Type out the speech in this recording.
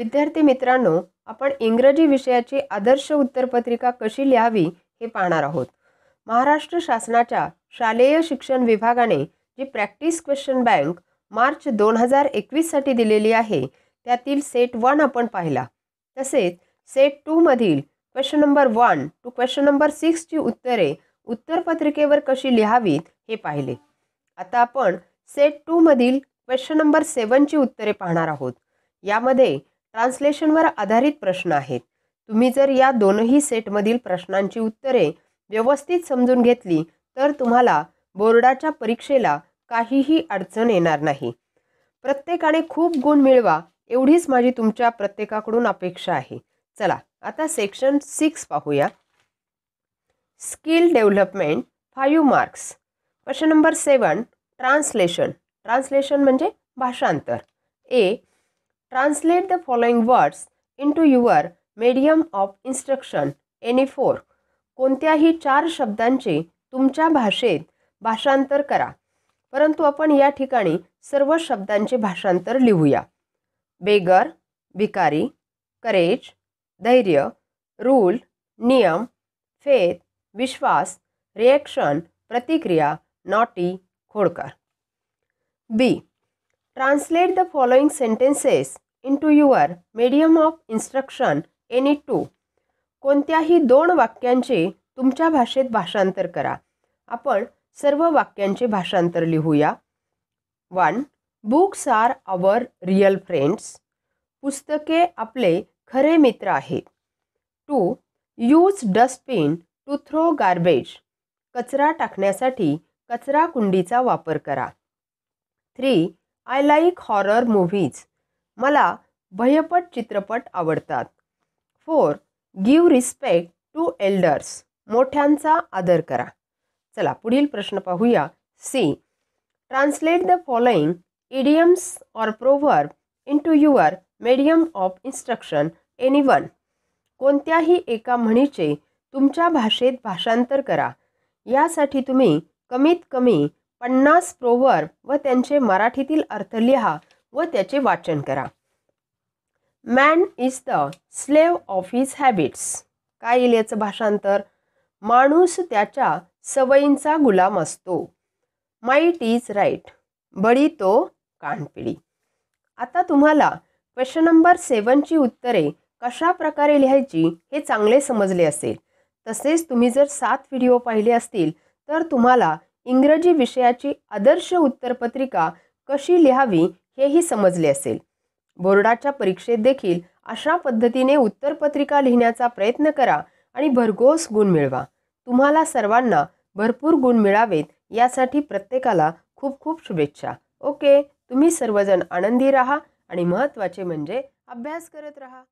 विद्यार्थी मित्रांनो आपण इंग्रजी विषयाची आदर्श उत्तरपत्रिका कशी लिहावी हे पाहणार आहोत महाराष्ट्र शासनाच्या शालेय शिक्षण विभागाने जी प्रॅक्टिस क्वेश्चन बँक मार्च दोन हजार एकवीससाठी दिलेली आहे त्यातील सेट वन आपण पाहिला तसेच सेट टूमधील question number one two question number सिक्सची उत्तरे उत्तरपत्रिकेवर कशी लिहावीत हे पाहिले आता आपण सेट टूमधील क्वेश्चन नंबर सेवनची उत्तरे पाहणार आहोत यामध्ये ट्रान्सलेशनवर आधारित प्रश्न आहेत तुम्ही जर या दोनही सेटमधील प्रश्नांची उत्तरे व्यवस्थित समजून घेतली तर तुम्हाला बोर्डाच्या परीक्षेला काहीही अडचण येणार नाही प्रत्येकाने खूप गुण मिळवा एवढीच माझी तुमच्या प्रत्येकाकडून अपेक्षा आहे चला आता सेक्शन सिक्स पाहूया स्किल डेव्हलपमेंट फायू मार्क्स प्रश्न नंबर सेवन ट्रान्सलेशन ट्रान्सलेशन म्हणजे भाषांतर ए Translate the following words into your medium of instruction any four. कोणत्याही चार शब्दांचे तुमच्या भाषेत भाषांतर करा परंतु आपण या ठिकाणी सर्व शब्दांचे भाषांतर लिहूया बेगर भिकारी करेज धैर्य रूल नियम फेथ विश्वास रिएक्शन प्रतिक्रिया नॉटी खोडकर B Translate the following sentences into your medium of instruction any two कोणत्याही दोन वाक्यांचे तुमच्या भाषेत भाषांतर करा आपण सर्व वाक्यांचे भाषांतर लिहूया one books are our real friends पुस्तके आपले खरे मित्र आहेत two use dustbin to throw garbage कचरा टाकण्यासाठी कचरा कुंडीचा वापर करा three I like horror movies मला भयपट चित्रपट आवडतात four give respect to elders मोठ्यांचा आदर करा चला पुढील प्रश्न पाहूया C translate the following idioms or proverb into your medium of instruction any one कोणत्याही एका म्हणीचे तुमच्या भाषेत भाषांतर करा यासाठी तुम्ही कमीत कमी पन्नास प्रोवर व त्यांचे मराठीतील अर्थ लिहा व त्याचे वाचन करा man is the slave of his habits काय येईल याचं भाषांतर माणूस त्याच्या सवयींचा गुलाम असतो माईट इज राईट बळी तो कानपिडी आता तुम्हाला क्वेश्चन नंबर सेवनची उत्तरे कशा प्रकारे लिहायची हे चांगले समजले असेल तसेच तुम्ही जर सात व्हिडिओ पाहिले असतील तर तुम्हाला इंग्रजी विषयाची आदर्श उत्तरपत्रिका कशी लिहावी हेही समजले असेल बोर्डाच्या परीक्षेत देखील अशा पद्धतीने उत्तरपत्रिका लिहिण्याचा प्रयत्न करा आणि भरघोस गुण मिळवा तुम्हाला सर्वांना भरपूर गुण मिळावेत यासाठी प्रत्येकाला खूप खूप शुभेच्छा ओके तुम्ही सर्वजण आनंदी राहा आणि महत्त्वाचे म्हणजे अभ्यास करत राहा